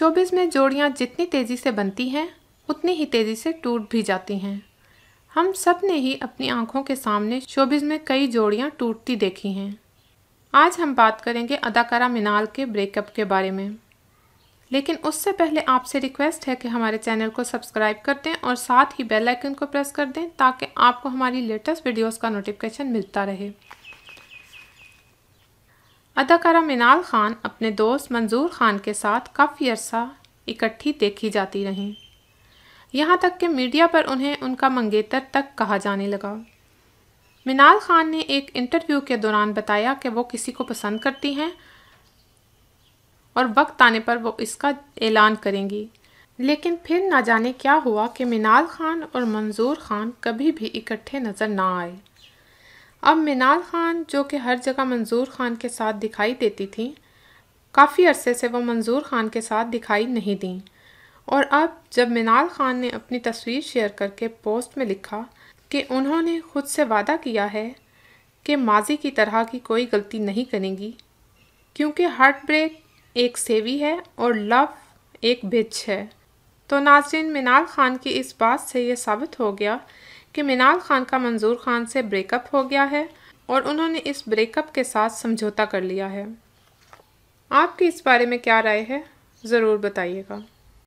showbiz में जोड़ियाँ जितनी तेज़ी से बनती हैं उतनी ही तेज़ी से टूट भी जाती हैं हम सब ने ही अपनी आंखों के सामने शोबिस में कई जोड़ियाँ टूटती देखी हैं आज हम बात करेंगे अदाकारा मिनाल के ब्रेकअप के बारे में लेकिन उससे पहले आपसे रिक्वेस्ट है कि हमारे चैनल को सब्सक्राइब कर दें और साथ ही बेल आइकन को प्रेस कर दें ताकि आपको हमारी लेटेस्ट वीडियोस का नोटिफिकेशन मिलता रहे अदाकारा मिनाल खान अपने दोस्त मंजूर खान के साथ काफ़ी अरसा इकट्ठी देखी जाती रहीं यहाँ तक कि मीडिया पर उन्हें उनका मंगेतर तक कहा जाने लगा मिनाल खान ने एक इंटरव्यू के दौरान बताया कि वो किसी को पसंद करती हैं और वक्त आने पर वो इसका ऐलान करेंगी लेकिन फिर ना जाने क्या हुआ कि मिनाल खान और मंजूर खान कभी भी इकट्ठे नज़र ना आए अब मिनाल खान जो कि हर जगह मंजूर खान के साथ दिखाई देती थी काफ़ी अरसे से वह मंजूर खान के साथ दिखाई नहीं दी और अब जब मिनाल खान ने अपनी तस्वीर शेयर करके पोस्ट में लिखा कि उन्होंने खुद से वादा किया है कि माजी की तरह की कोई गलती नहीं करेंगी क्योंकि हार्ट ब्रेक एक सेवी है और लव एक बिच है तो नाजिन मिनाल खान की इस बात से ये साबित हो गया कि मिनाल खान का मंजूर खान से ब्रेकअप हो गया है और उन्होंने इस ब्रेकअप के साथ समझौता कर लिया है आपकी इस बारे में क्या राय है ज़रूर बताइएगा